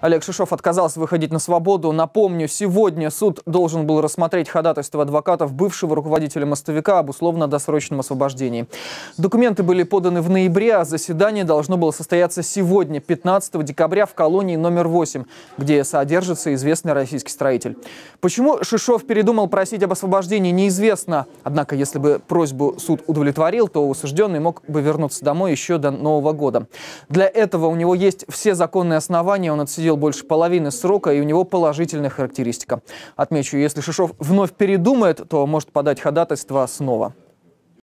Олег Шишов отказался выходить на свободу. Напомню, сегодня суд должен был рассмотреть ходатайство адвокатов бывшего руководителя мостовика об условно-досрочном освобождении. Документы были поданы в ноябре, а заседание должно было состояться сегодня, 15 декабря, в колонии номер 8, где содержится известный российский строитель. Почему Шишов передумал просить об освобождении, неизвестно. Однако, если бы просьбу суд удовлетворил, то осужденный мог бы вернуться домой еще до Нового года. Для этого у него есть все законные основания, он отсидел отсидел больше половины срока, и у него положительная характеристика. Отмечу, если Шишов вновь передумает, то может подать ходатайство снова.